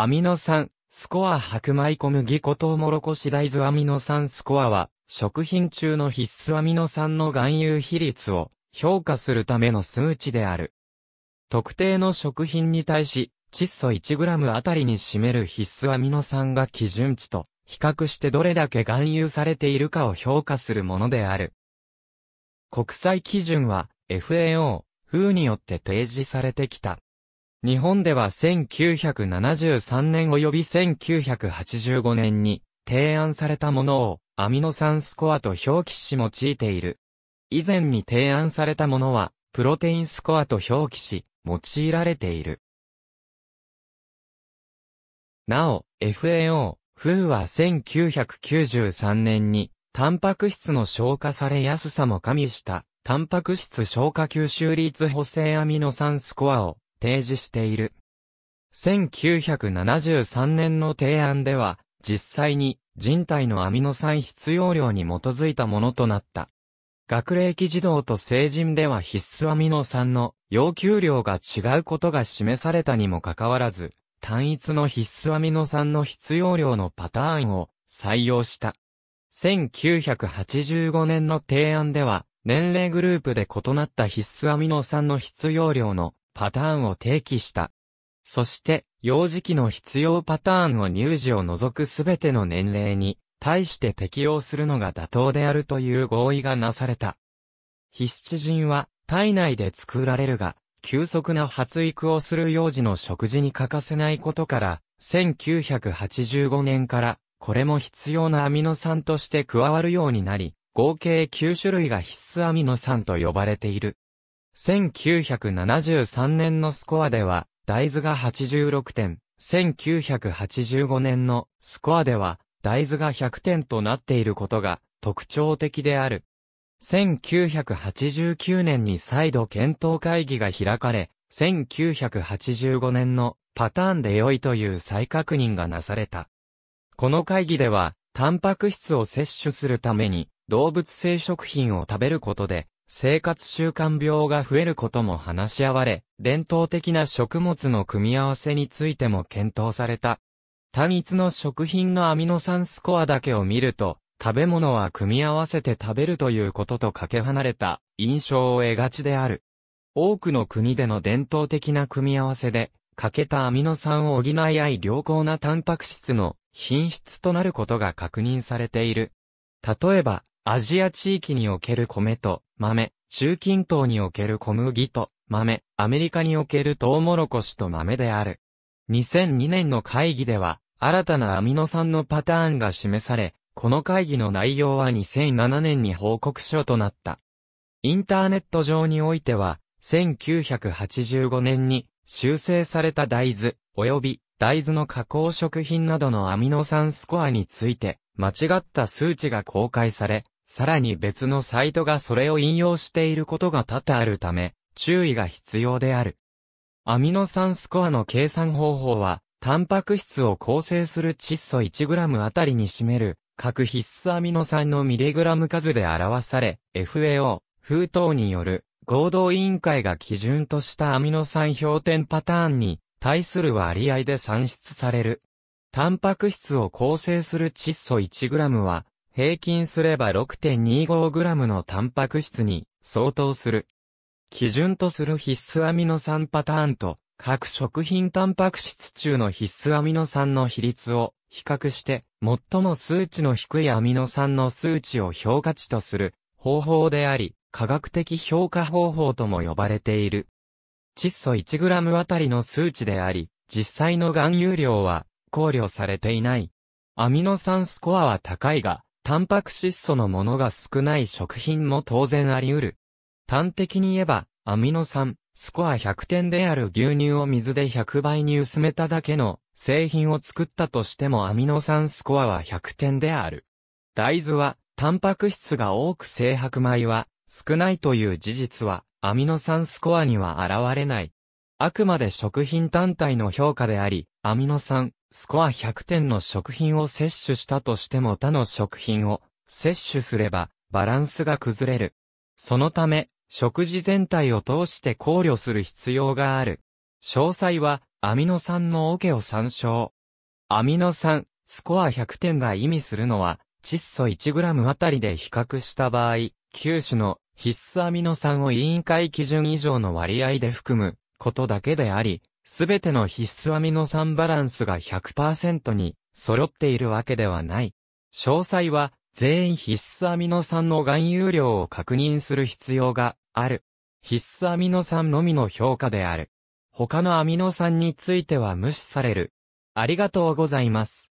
アミノ酸、スコア白米小麦粉トウモロコシ大豆アミノ酸スコアは、食品中の必須アミノ酸の含有比率を評価するための数値である。特定の食品に対し、窒素 1g あたりに占める必須アミノ酸が基準値と比較してどれだけ含有されているかを評価するものである。国際基準は FAO、風によって提示されてきた。日本では1973年及び1985年に提案されたものをアミノ酸スコアと表記し用いている。以前に提案されたものはプロテインスコアと表記し用いられている。なお、FAO、FU は1993年にタンパク質の消化されやすさも加味したタンパク質消化吸収率補正アミノ酸スコアを提示している。1973年の提案では、実際に人体のアミノ酸必要量に基づいたものとなった。学齢期児童と成人では必須アミノ酸の要求量が違うことが示されたにもかかわらず、単一の必須アミノ酸の必要量のパターンを採用した。1985年の提案では、年齢グループで異なった必須アミノ酸の必要量のパターンを提起した。そして、幼児期の必要パターンを乳児を除くすべての年齢に対して適用するのが妥当であるという合意がなされた。ヒスチジンは体内で作られるが、急速な発育をする幼児の食事に欠かせないことから、1985年から、これも必要なアミノ酸として加わるようになり、合計9種類が必須アミノ酸と呼ばれている。1973年のスコアでは、大豆が86点、1985年のスコアでは、大豆が100点となっていることが特徴的である。1989年に再度検討会議が開かれ、1985年のパターンで良いという再確認がなされた。この会議では、タンパク質を摂取するために動物性食品を食べることで生活習慣病が増えることも話し合われ、伝統的な食物の組み合わせについても検討された。単一の食品のアミノ酸スコアだけを見ると、食べ物は組み合わせて食べるということとかけ離れた印象を得がちである。多くの国での伝統的な組み合わせで、欠けたアミノ酸を補い合い良好なタンパク質の品質となることが確認されている。例えば、アジア地域における米と豆、中近東における小麦と豆、アメリカにおけるトウモロコシと豆である。2002年の会議では、新たなアミノ酸のパターンが示され、この会議の内容は2007年に報告書となった。インターネット上においては、1985年に修正された大豆、及び大豆の加工食品などのアミノ酸スコアについて、間違った数値が公開され、さらに別のサイトがそれを引用していることが多々あるため、注意が必要である。アミノ酸スコアの計算方法は、タンパク質を構成する窒素 1g あたりに占める各必須アミノ酸のミリグラム数で表され、FAO、封筒による合同委員会が基準としたアミノ酸標点パターンに対する割合で算出される。タンパク質を構成する窒素 1g は、平均すれば 6.25g のタンパク質に相当する。基準とする必須アミノ酸パターンと各食品タンパク質中の必須アミノ酸の比率を比較して最も数値の低いアミノ酸の数値を評価値とする方法であり、科学的評価方法とも呼ばれている。窒素 1g あたりの数値であり、実際の含有量は考慮されていない。アミノ酸スコアは高いが、タンパク質素のものが少ない食品も当然あり得る。端的に言えば、アミノ酸、スコア100点である牛乳を水で100倍に薄めただけの製品を作ったとしてもアミノ酸スコアは100点である。大豆は、タンパク質が多く正白米は少ないという事実は、アミノ酸スコアには現れない。あくまで食品単体の評価であり、アミノ酸、スコア100点の食品を摂取したとしても他の食品を摂取すればバランスが崩れる。そのため、食事全体を通して考慮する必要がある。詳細はアミノ酸のオケを参照。アミノ酸、スコア100点が意味するのは、窒素 1g あたりで比較した場合、9種の必須アミノ酸を委員会基準以上の割合で含むことだけであり、すべての必須アミノ酸バランスが100%に揃っているわけではない。詳細は全員必須アミノ酸の含有量を確認する必要がある。必須アミノ酸のみの評価である。他のアミノ酸については無視される。ありがとうございます。